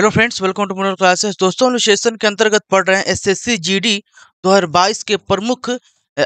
hello friends welcome to मोनर classes दोस्तों हम के अंतर्गत पढ़ रहे हैं एसएससी जीडी 2022 के प्रमुख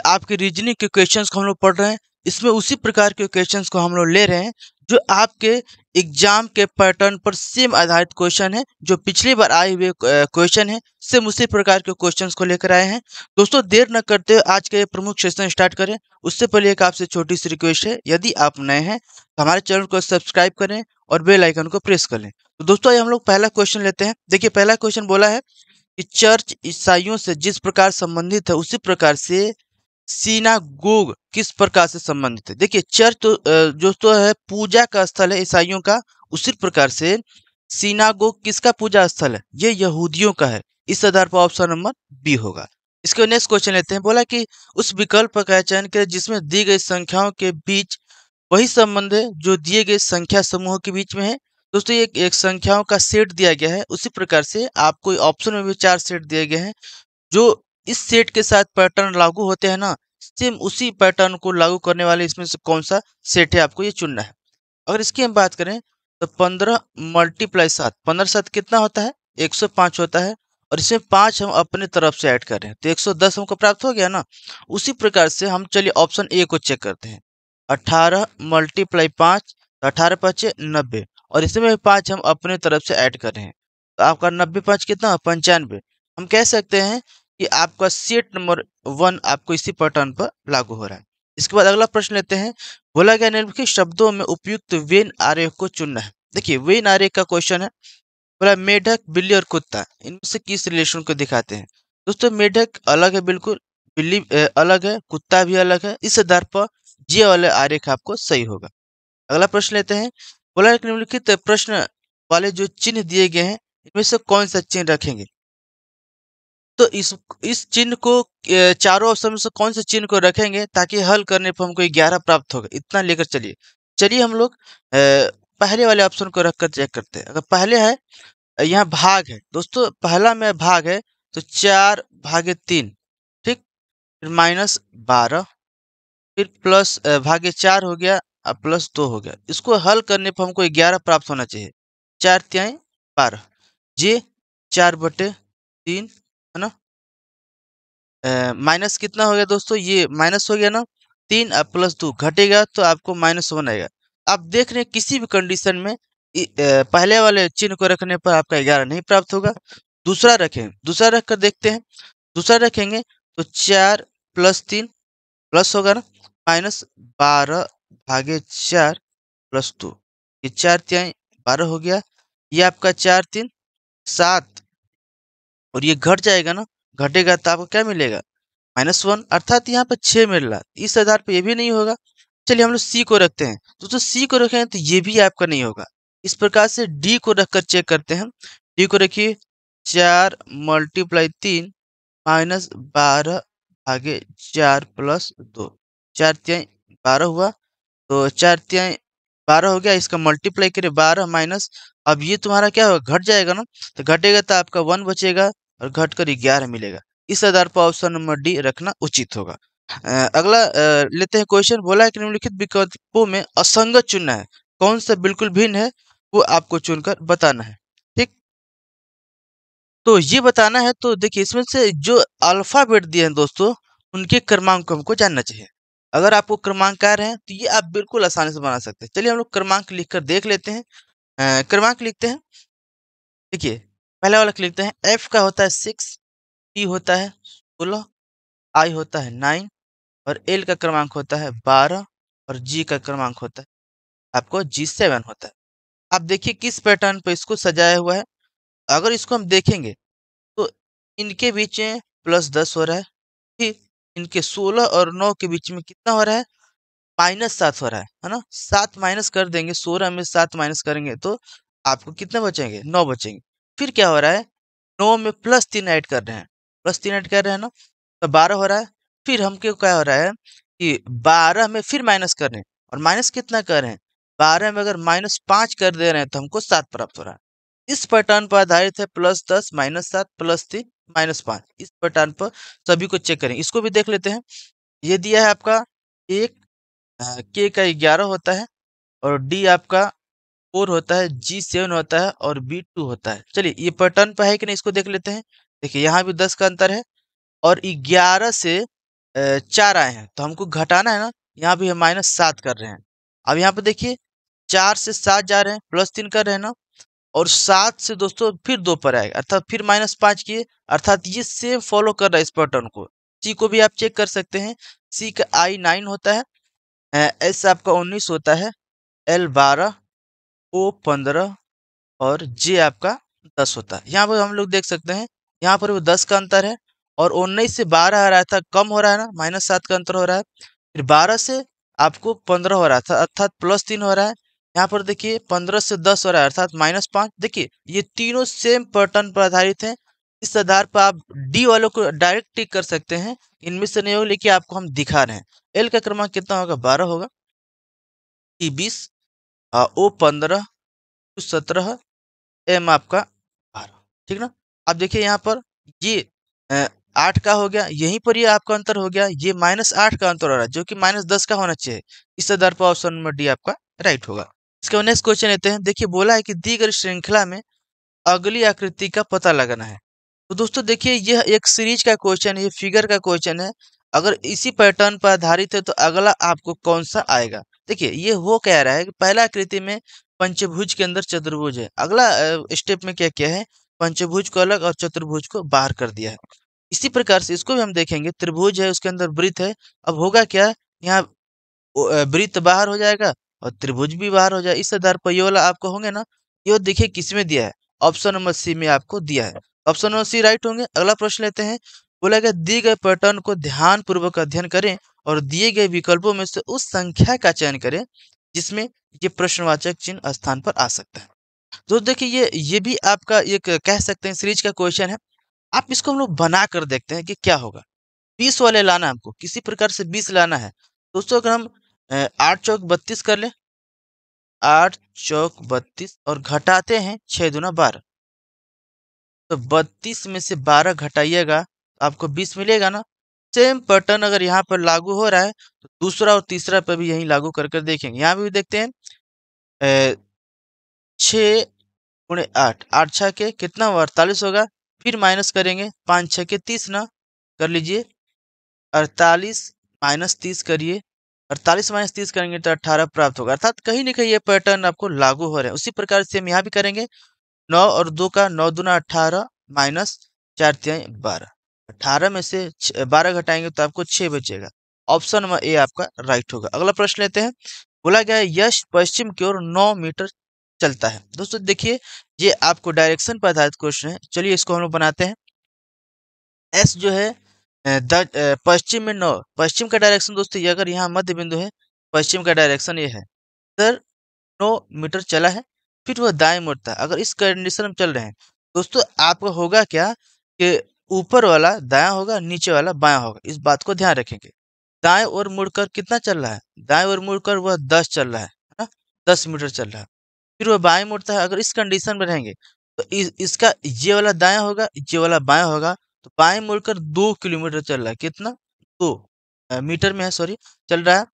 आपके रीजनिंग के क्वेश्चंस को हम लोग पढ़ रहे हैं इसमें उसी प्रकार के क्वेश्चंस को हम लोग ले रहे हैं जो आपके एग्जाम के पैटर्न पर सेम आधारित क्वेश्चन है जो पिछली बार आए हुए क्वेश्चन है सेम उसी प्रकार के क्वेश्चन को लेकर आए हैं दोस्तों देर न करते हुए आज का ये प्रमुख सेशन स्टार्ट करें उससे पहले एक आपसे छोटी सी रिक्वेस्ट है यदि आप नए हैं तो हमारे चैनल को सब्सक्राइब करें और बेल आइकन को प्रेस कर लें तो दोस्तों ये हम लोग पहला क्वेश्चन लेते हैं देखिए पहला क्वेश्चन बोला है कि चर्च ईसाइयों से जिस प्रकार संबंधित है उसी प्रकार से सीनागोग किस प्रकार से संबंधित है देखिए चर्च तो दोस्तों है पूजा का स्थल है ईसाइयों का उसी प्रकार से सीनागोग किसका पूजा स्थल है ये यहूदियों का है इस आधार पर ऑप्शन नंबर बी होगा इसके नेक्स्ट क्वेश्चन लेते हैं बोला कि उस विकल्प का चयन करें जिसमें दी गई संख्याओं के बीच वही संबंध है जो दिए गए संख्या समूह के बीच में है दोस्तों ये एक संख्याओं का सेट दिया गया है उसी प्रकार से आपको ऑप्शन में भी चार सेट दिए गए हैं जो इस सेट के साथ पैटर्न लागू होते हैं ना सेम उसी पैटर्न को लागू करने वाले इसमें से कौन सा सेट है आपको ये चुनना है अगर इसकी हम बात करें तो पंद्रह मल्टीप्लाई सात पंद्रह सात कितना होता है एक सौ पाँच होता है और इसमें पाँच हम अपने तरफ से ऐड कर रहे हैं तो एक सौ दस हमको प्राप्त हो गया ना उसी प्रकार से हम चलिए ऑप्शन ए को चेक करते हैं अट्ठारह मल्टीप्लाई पाँच तो अठारह पाँचे नब्बे और इसमें भी पाँच हम अपने तरफ से ऐड कर रहे हैं तो आपका नब्बे पाँच कितना पंचानवे हम कह सकते हैं कि आपका सेट नंबर वन आपको इसी पैटर्न पर लागू हो रहा है इसके बाद अगला प्रश्न लेते हैं बोला गया निम्नलिखित शब्दों में उपयुक्त वेन आर्य को चुनना है देखिए वेन आर्य का क्वेश्चन है बोला मेढक बिल्ली और कुत्ता इनमें से किस रिलेशन को दिखाते हैं दोस्तों मेढक अलग है बिल्कुल बिल्ली अलग है कुत्ता भी अलग है इस आधार पर जी वाले आरेख आपको सही होगा अगला प्रश्न लेते हैं बोला निम्नलिखित प्रश्न वाले जो चिन्ह दिए गए हैं इनमें से कौन सा चिन्ह रखेंगे तो इस इस चिन्ह को चारों ऑप्शन में से कौन से चिन्ह को रखेंगे ताकि हल करने पर हमको ग्यारह प्राप्त होगा इतना लेकर चलिए चलिए हम लोग पहले वाले ऑप्शन को रखकर चेक करते हैं अगर पहले है यहाँ भाग है दोस्तों पहला में भाग है तो चार भागे तीन ठीक माइनस बारह फिर प्लस भाग्य चार हो गया और प्लस दो हो गया इसको हल करने पर हमको ग्यारह प्राप्त होना चाहिए चार त्याई बारह जे चार बटे तीन है ना माइनस कितना हो गया दोस्तों ये माइनस हो गया ना तीन और प्लस दो घटेगा तो आपको माइनस वन आएगा आप देख रहे हैं किसी भी कंडीशन में पहले वाले चिन्ह को रखने पर आपका ग्यारह नहीं प्राप्त होगा दूसरा रखें दूसरा रख कर देखते हैं दूसरा रखेंगे तो चार प्लस तीन प्लस होगा ना माइनस बारह भागे चार प्लस दो ये चार त्याई बारह हो गया ये आपका चार तीन सात और ये घट जाएगा ना घटेगा तो आपको क्या मिलेगा माइनस वन अर्थात यहाँ पर छः मिल रहा इस आधार पर यह भी नहीं होगा चलिए हम लोग सी को रखते हैं दोस्तों सी को रखें तो ये भी आपका नहीं होगा इस प्रकार से डी को रखकर चेक करते हैं डी को रखिए चार मल्टीप्लाई तीन माइनस बारह आगे चार प्लस दो चार त्याई बारह हुआ तो चार त्याई बारह हो गया इसका मल्टीप्लाई करिए बारह माइनस अब ये तुम्हारा क्या होगा घट जाएगा ना तो घटेगा तो आपका वन बचेगा और घट कर ग्यारह मिलेगा इस आधार पर ऑप्शन नंबर डी रखना उचित होगा आ, अगला आ, लेते हैं क्वेश्चन बोला है कि निम्नलिखित विकल्पों में असंगत चुनना है कौन सा बिल्कुल भिन्न है वो आपको चुनकर बताना है तो ये बताना है तो देखिए इसमें से जो अल्फ़ाबेट दिए हैं दोस्तों उनके क्रमांक को हमको जानना चाहिए अगर आपको रहे हैं तो ये आप बिल्कुल आसानी से बना सकते हैं चलिए हम लोग क्रमांक लिख कर देख लेते हैं क्रमांक लिखते हैं देखिए पहला वाला लिखते हैं एफ का होता है सिक्स टी होता है सोलह आई होता है नाइन और एल का क्रमांक होता है बारह और जी का क्रमांक होता है आपको जी सेवन होता है आप देखिए किस पैटर्न पर इसको सजाया हुआ है अगर इसको हम देखेंगे तो इनके बीच में प्लस दस हो रहा है ठीक इनके सोलह और नौ के बीच में कितना हो रहा है माइनस सात हो रहा है है ना सात माइनस कर देंगे सोलह में सात माइनस करेंगे तो आपको कितने बचेंगे नौ बचेंगे फिर क्या हो रहा है नौ में प्लस तीन ऐड कर रहे हैं प्लस तीन ऐड कर रहे हैं ना तो बारह हो रहा है फिर हमको क्या हो रहा है कि बारह में फिर माइनस कर रहे हैं और माइनस कितना कर रहे हैं बारह में अगर माइनस पाँच कर दे रहे हैं तो हमको सात प्राप्त हो रहा है इस पैटर्न पर आधारित है प्लस दस माइनस सात प्लस तीन माइनस पाँच इस पैटर्न पर सभी को चेक करें इसको भी देख लेते हैं ये दिया है आपका एक के का ग्यारह होता है और डी आपका फोर होता है जी सेवन होता है और बी टू होता है चलिए ये पैटर्न पर है कि नहीं इसको देख लेते हैं देखिए यहाँ भी दस का अंतर है और ग्यारह से चार आए हैं तो हमको घटाना है ना यहाँ भी हम माइनस सात कर रहे हैं अब यहाँ पर देखिए चार से सात जा रहे हैं प्लस तीन कर रहे हैं ना और सात से दोस्तों फिर दो पर आएगा अर्थात फिर माइनस पाँच किए अर्थात ये सेम फॉलो कर रहा है इस पैटर्न को सी को भी आप चेक कर सकते हैं सी का आई नाइन होता है एस आपका उन्नीस होता है एल बारह ओ पंद्रह और जे आपका दस होता है यहाँ पर हम लोग देख सकते हैं यहाँ पर वो दस का अंतर है और उन्नीस से बारह आ रहा था कम हो रहा है ना माइनस सात का अंतर हो रहा है फिर बारह से आपको पंद्रह हो रहा था अर्थात प्लस तीन हो रहा है यहाँ पर देखिए पंद्रह से दस हो रहा है अर्थात माइनस पांच देखिए ये तीनों सेम पैटर्न पर आधारित हैं इस आधार पर आप डी वालों को डायरेक्ट टिक कर सकते हैं इनमें से नहीं हो लेकिन आपको हम दिखा रहे हैं एल का क्रमांक कितना होगा बारह होगा e बीस ओ पंद्रह सत्रह एम आपका बारह ठीक ना आप देखिए यहाँ पर ये आठ का हो गया यहीं पर ये आपका अंतर हो गया ये माइनस आठ का अंतर हो रहा है जो कि माइनस दस का होना चाहिए इस आधार पर ऑप्शन नंबर डी आपका राइट होगा इसके नेक्स्ट क्वेश्चन लेते हैं देखिए बोला है कि दी गई श्रृंखला में अगली आकृति का पता लगाना है तो दोस्तों देखिए यह एक सीरीज का क्वेश्चन है फिगर का क्वेश्चन है अगर इसी पैटर्न पर आधारित है तो अगला आपको कौन सा आएगा देखिए ये हो कह रहा है कि पहला आकृति में पंचभुज के अंदर चतुर्भुज है अगला स्टेप में क्या क्या है पंचभुज को अलग और चतुर्भुज को बाहर कर दिया है इसी प्रकार से इसको भी हम देखेंगे त्रिभुज है उसके अंदर वृत्त है अब होगा क्या यहाँ वृत्त बाहर हो जाएगा और त्रिभुज भी बाहर हो जाए इस आधार पर ये वाला आपको होंगे ना ये देखिए किस में दिया है ऑप्शन नंबर सी में आपको दिया है ऑप्शन नंबर सी राइट होंगे अगला प्रश्न लेते हैं बोला गया दिए गए पैटर्न को ध्यान पूर्वक अध्ययन करें और दिए गए विकल्पों में से उस संख्या का चयन करें जिसमें ये प्रश्नवाचक चिन्ह स्थान पर आ सकता है तो देखिए ये ये भी आपका एक कह सकते हैं सीरीज का क्वेश्चन है आप इसको हम लोग बना कर देखते हैं कि क्या होगा बीस वाले लाना है हमको किसी प्रकार से बीस लाना है दोस्तों अगर हम आठ चौक बत्तीस कर ले आठ चौक बत्तीस और घटाते हैं छः दुना बारह तो बत्तीस में से बारह घटाइएगा तो आपको बीस मिलेगा ना सेम पैटर्न अगर यहाँ पर लागू हो रहा है तो दूसरा और तीसरा पर भी यही लागू कर कर देखेंगे यहाँ भी देखते हैं छः पुणे आठ आठ छः के कितना हुआ अड़तालीस होगा फिर माइनस करेंगे पाँच छः के तीस ना कर लीजिए अड़तालीस माइनस तीस करिए अड़तालीस माइनस तीस करेंगे तो अट्ठारह प्राप्त होगा अर्थात कहीं ना कहीं ये पैटर्न आपको लागू हो रहे हैं उसी प्रकार से हम यहाँ भी करेंगे नौ और दो का नौ दुना अट्ठारह माइनस चार तीन बारह अठारह में से बारह घटाएंगे तो आपको छः बचेगा ऑप्शन नंबर ए आपका राइट होगा अगला प्रश्न लेते हैं बोला गया है यश पश्चिम की ओर नौ मीटर चलता है दोस्तों देखिए ये आपको डायरेक्शन पर आधारित क्वेश्चन है चलिए इसको हम लोग बनाते हैं एस जो है पश्चिम में नौ पश्चिम का डायरेक्शन दोस्तों ये अगर यहाँ मध्य बिंदु है पश्चिम का डायरेक्शन ये है सर नौ मीटर चला है फिर वह दाएं मुड़ता है अगर इस कंडीशन में चल रहे हैं दोस्तों आपका होगा क्या कि ऊपर वाला दाया होगा नीचे वाला बाया होगा इस बात को ध्यान रखेंगे दाएं ओर मुड़कर कितना चल रहा है दाएं ओर मुड़कर वह दस चल रहा है ना दस मीटर चल रहा है फिर वह बाएं मुड़ता है अगर इस कंडीशन में रहेंगे तो इस, इसका ये वाला दाया होगा ये वाला बाया होगा तो बाएं मुड़कर दो किलोमीटर चल रहा है कितना दो आ, मीटर में है सॉरी चल रहा है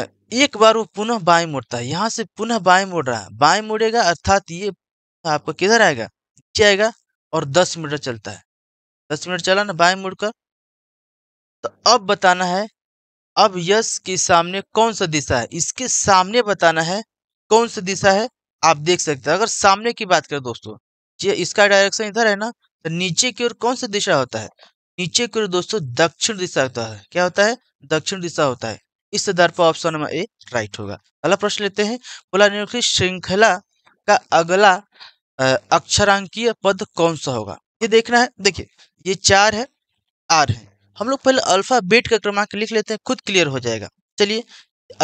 आ, एक बार वो पुनः बाएं मुड़ता है यहाँ से पुनः बाएं मुड़ रहा है बाएं मुड़ेगा अर्थात ये आपका किधर आएगा नीचे आएगा और दस मीटर चलता है दस मिनट चला ना बाएं मुड़कर तो अब बताना है अब यश के सामने कौन सा दिशा है इसके सामने बताना है कौन सा दिशा है आप देख सकते हैं अगर सामने की बात करें दोस्तों ये इसका डायरेक्शन इधर है ना तो नीचे की ओर कौन सा दिशा होता है नीचे की ओर दोस्तों दक्षिण दिशा होता है क्या होता है दक्षिण दिशा होता है इस आधार पर ऑप्शन नंबर ए राइट होगा अगला प्रश्न लेते हैं निम्नलिखित श्रृंखला का अगला अक्षरांकीय पद कौन सा होगा ये देखना है देखिए ये चार है आर है हम लोग पहले अल्फा बेट का क्रमांक लिख लेते हैं खुद क्लियर हो जाएगा चलिए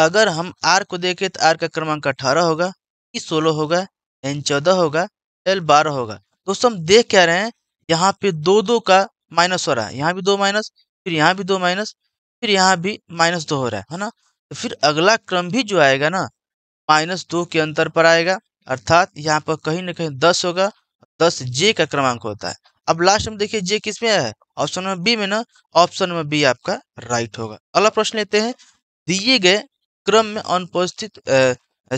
अगर हम आर को देखें तो आर का क्रमांक अठारह होगा ई सोलह होगा एन चौदह होगा एल बारह होगा दोस्तों हम देख क्या रहे हैं यहाँ पे दो दो का माइनस हो रहा है यहाँ भी दो माइनस फिर यहाँ भी दो माइनस फिर यहाँ भी माइनस दो हो रहा है है ना तो फिर अगला क्रम भी जो आएगा ना माइनस दो के अंतर पर आएगा अर्थात यहाँ पर कहीं ना कहीं दस होगा दस जे का क्रमांक होता है अब लास्ट में देखिए जे किस में है ऑप्शन नंबर बी में ना ऑप्शन नंबर बी आपका राइट होगा अगला प्रश्न लेते हैं दिए गए क्रम में अनुपस्थित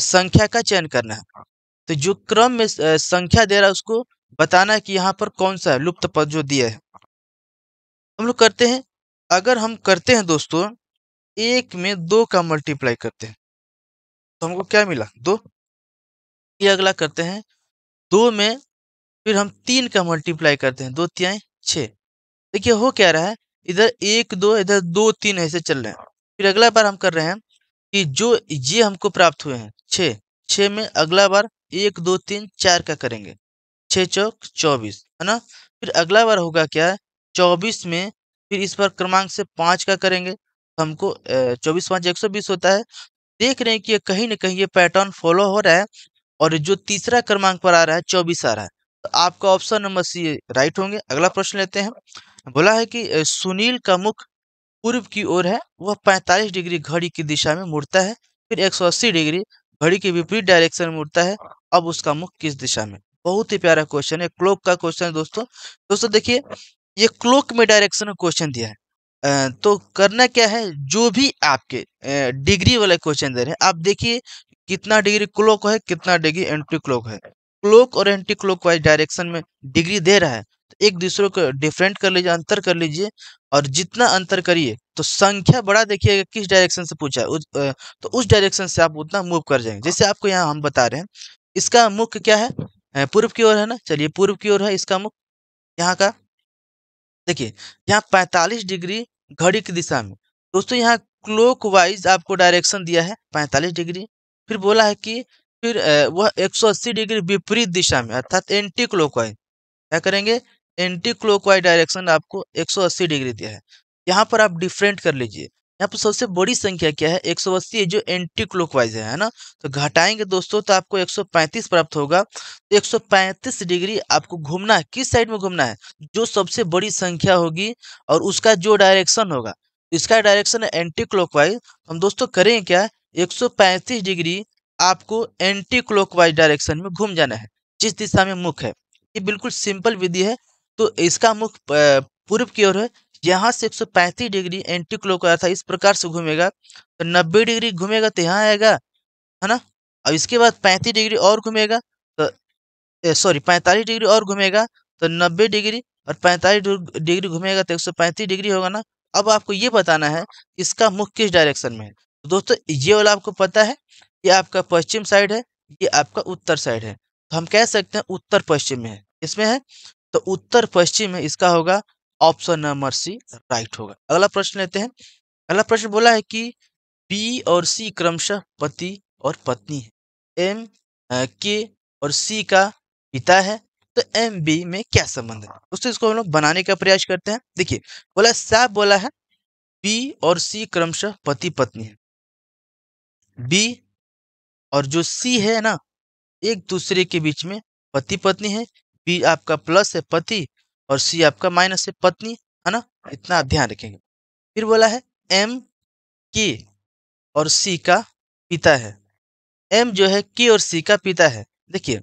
संख्या का चयन करना है तो जो क्रम में संख्या दे रहा है उसको बताना है कि यहाँ पर कौन सा है लुप्त पद जो दिया है हम लोग करते हैं अगर हम करते हैं दोस्तों एक में दो का मल्टीप्लाई करते हैं तो हमको क्या मिला दो ये अगला करते हैं दो में फिर हम तीन का मल्टीप्लाई करते हैं दो त्याय छः देखिए हो क्या रहा है इधर एक दो इधर दो तीन ऐसे चल रहे हैं फिर अगला बार हम कर रहे हैं कि जो ये हमको प्राप्त हुए हैं छः छः में अगला बार एक दो तीन चार का करेंगे छः चौक चौबीस है ना फिर अगला बार होगा क्या चौबीस में फिर इस बार क्रमांक से पाँच का करेंगे हमको चौबीस पाँच एक सौ बीस होता है देख रहे हैं कि कहीं ना कहीं ये पैटर्न फॉलो हो रहा है और जो तीसरा क्रमांक पर आ रहा है चौबीस आ रहा है तो आपका ऑप्शन नंबर सी राइट होंगे अगला प्रश्न लेते हैं बोला है कि सुनील का मुख पूर्व की ओर है वह 45 डिग्री घड़ी की दिशा में मुड़ता है फिर 180 डिग्री घड़ी के विपरीत डायरेक्शन में मुड़ता है अब उसका मुख किस दिशा में बहुत ही प्यारा क्वेश्चन है क्लोक का क्वेश्चन है दोस्तों दोस्तों देखिए ये क्लोक में डायरेक्शन में क्वेश्चन दिया है तो करना क्या है जो भी आपके डिग्री वाले क्वेश्चन दे रहे हैं आप देखिए कितना डिग्री क्लोक है कितना डिग्री एंटी क्लोक है क्लोक और एंटी क्लोक वाइज डायरेक्शन में डिग्री दे रहा है तो एक दूसरे को डिफरेंट कर लीजिए अंतर कर लीजिए और जितना अंतर करिए तो संख्या बड़ा देखिएगा किस डायरेक्शन से पूछा है उस, तो उस डायरेक्शन से आप उतना मूव कर जाएंगे जैसे आपको यहाँ हम बता रहे हैं इसका मुख्य क्या है पूर्व की ओर है ना चलिए पूर्व की ओर है इसका मुख यहाँ का देखिए यहाँ पैंतालीस डिग्री घड़ी की दिशा में दोस्तों यहाँ क्लोक आपको डायरेक्शन दिया है पैंतालीस डिग्री फिर बोला है कि फिर वह 180 डिग्री विपरीत दिशा में अर्थात एंटी क्लोक क्या करेंगे एंटी क्लोक डायरेक्शन आपको 180 डिग्री दिया है यहाँ पर आप डिफरेंट कर लीजिए यहाँ पर सबसे बड़ी संख्या क्या है 180 है जो एंटी क्लॉकवाइज है, ना तो घटाएंगे दोस्तों तो आपको 135 प्राप्त होगा तो 135 डिग्री आपको घूमना है किस साइड में घूमना है जो सबसे बड़ी संख्या होगी और उसका जो डायरेक्शन होगा इसका डायरेक्शन है एंटी क्लॉकवाइज तो हम दोस्तों करें क्या पैंतीस डिग्री आपको एंटी क्लॉकवाइज डायरेक्शन में घूम जाना है जिस दिशा में मुख है ये बिल्कुल सिंपल विधि है तो इसका मुख पूर्व की ओर है यहाँ से एक डिग्री एंटी क्लोक था इस प्रकार से घूमेगा तो नब्बे डिग्री घूमेगा तो यहाँ आएगा है ना और इसके बाद पैंतीस डिग्री और घूमेगा तो सॉरी पैंतालीस डिग्री और घूमेगा तो नब्बे डिग्री और पैंतालीस डिग्री घूमेगा तो एक सौ पैंतीस डिग्री होगा ना अब आपको ये बताना है इसका मुख किस डायरेक्शन में है तो दोस्तों ये वाला आपको पता है ये आपका पश्चिम साइड है ये आपका उत्तर साइड है तो हम कह सकते हैं उत्तर पश्चिम में है इसमें है तो उत्तर पश्चिम में इसका होगा ऑप्शन नंबर सी राइट होगा अगला प्रश्न लेते हैं अगला प्रश्न बोला है कि बी और सी क्रमशः पति और पत्नी है एम के और सी का पिता है तो एम बी में क्या संबंध है उससे इसको हम लोग बनाने का प्रयास करते हैं देखिए बोला साफ बोला है बी और सी क्रमशः पति पत्नी है बी और जो सी है ना एक दूसरे के बीच में पति पत्नी है बी आपका प्लस है पति और सी आपका माइनस है पत्नी है ना इतना आप ध्यान रखेंगे फिर बोला है एम के और सी का पिता है एम जो है के और सी का पिता है देखिए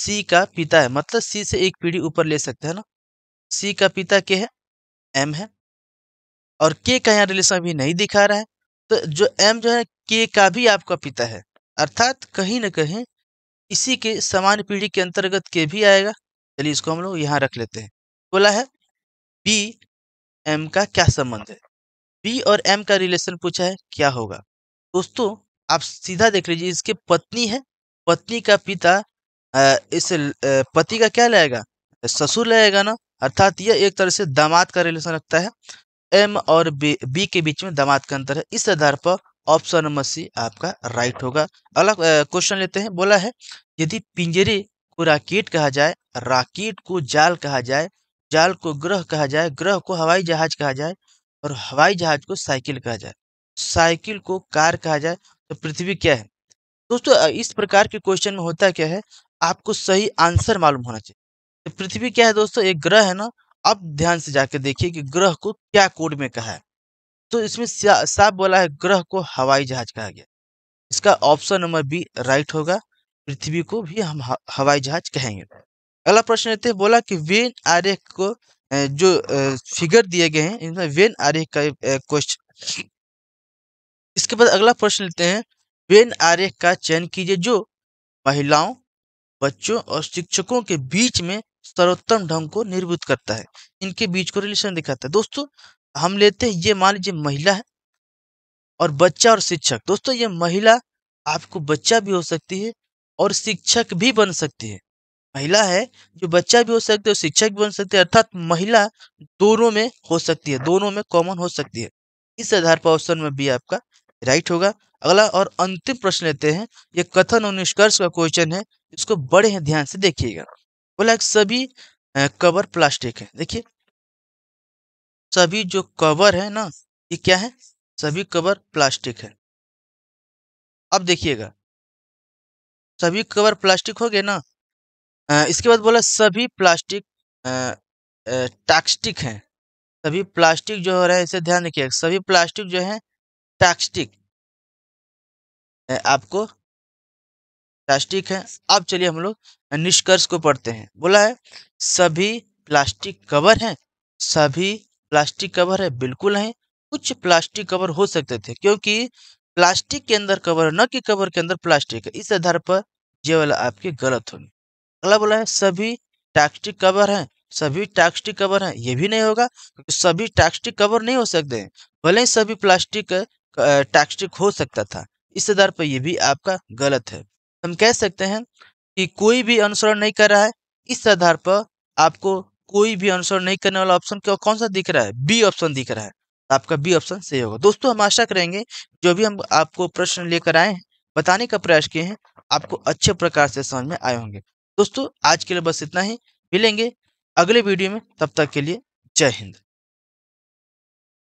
सी का पिता है मतलब सी से एक पीढ़ी ऊपर ले सकते हैं ना सी का पिता के है एम है और के का यहाँ रिलेशन अभी नहीं दिखा रहा है तो जो एम जो है के का भी आपका पिता है अर्थात कहीं ना कहीं इसी के समान पीढ़ी के अंतर्गत के भी आएगा चलिए इसको हम लोग यहाँ रख लेते हैं बोला है बी एम का क्या संबंध है बी और एम का रिलेशन पूछा है क्या होगा दोस्तों आप सीधा देख लीजिए इसके पत्नी है पत्नी का पिता इस पति का क्या लगेगा ससुर लगेगा ना अर्थात यह एक तरह से दामाद का रिलेशन रखता है एम और बी बी के बीच में दामाद का अंतर है इस आधार पर ऑप्शन नंबर सी आपका राइट होगा अगला क्वेश्चन लेते हैं बोला है यदि पिंजरे को राकेट कहा जाए राकेट को जाल कहा जाए जाल को ग्रह कहा जाए ग्रह को हवाई जहाज कहा जाए और हवाई जहाज को साइकिल कहा जाए साइकिल को कार कहा जाए तो पृथ्वी क्या है दोस्तों इस प्रकार के क्वेश्चन में होता क्या है आपको सही आंसर मालूम होना चाहिए तो पृथ्वी क्या है दोस्तों एक ग्रह है ना अब ध्यान से जाकर देखिए कि ग्रह को क्या कोड में कहा है तो इसमें साफ बोला है ग्रह को हवाई जहाज कहा गया इसका ऑप्शन नंबर बी राइट होगा पृथ्वी को भी हम हवाई जहाज कहेंगे अगला प्रश्न लेते हैं बोला कि वेन आरेख को जो फिगर दिए गए हैं इनमें वेन आरेख का क्वेश्चन इसके बाद अगला प्रश्न लेते हैं वेन आरेख का चयन कीजिए जो महिलाओं बच्चों और शिक्षकों के बीच में सर्वोत्तम ढंग को निर्भुत करता है इनके बीच को रिलेशन दिखाता है दोस्तों हम लेते हैं ये मान लीजिए महिला है और बच्चा और शिक्षक दोस्तों ये महिला आपको बच्चा भी हो सकती है और शिक्षक भी बन सकती है महिला है जो बच्चा भी हो सकते है शिक्षक भी बन सकते हैं अर्थात महिला दोनों में हो सकती है दोनों में कॉमन हो सकती है इस आधार पर ऑप्शन में बी आपका राइट होगा अगला और अंतिम प्रश्न लेते हैं ये कथन और निष्कर्ष का क्वेश्चन है इसको बड़े हैं ध्यान से देखिएगा बोला सभी कवर प्लास्टिक है देखिए सभी जो कवर है ना ये क्या है सभी कवर प्लास्टिक है अब देखिएगा सभी कवर प्लास्टिक हो गए ना इसके बाद बोला सभी प्लास्टिक टैक्सटिक हैं सभी प्लास्टिक जो हो रहा है इसे ध्यान रखिए सभी प्लास्टिक जो है टैक्सटिक आपको प्लास्टिक है अब चलिए हम लोग निष्कर्ष को पढ़ते हैं बोला है सभी प्लास्टिक कवर हैं सभी प्लास्टिक कवर है बिल्कुल हैं कुछ प्लास्टिक कवर हो सकते थे क्योंकि प्लास्टिक के अंदर कवर न कि कवर के अंदर प्लास्टिक है इस आधार पर ये वाला आपकी गलत होगी अगला बोला है सभी टैक्सटिक कवर हैं सभी टैक्सटिक कवर हैं ये भी नहीं होगा क्योंकि सभी टैक्सटिक कवर नहीं हो सकते हैं भले ही सभी प्लास्टिक टैक्सटिक हो सकता था इस आधार पर यह भी आपका गलत है हम कह सकते हैं कि कोई भी अनुसरण नहीं कर रहा है इस आधार पर आपको कोई भी अनुसरण नहीं करने वाला ऑप्शन कौन सा दिख रहा है बी ऑप्शन दिख रहा है आपका बी ऑप्शन सही होगा दोस्तों हम आशा करेंगे जो भी हम आपको प्रश्न लेकर आए हैं बताने का प्रयास किए हैं आपको अच्छे प्रकार से समझ में आए होंगे दोस्तों आज के लिए बस इतना ही मिलेंगे अगले वीडियो में तब तक के लिए जय हिंद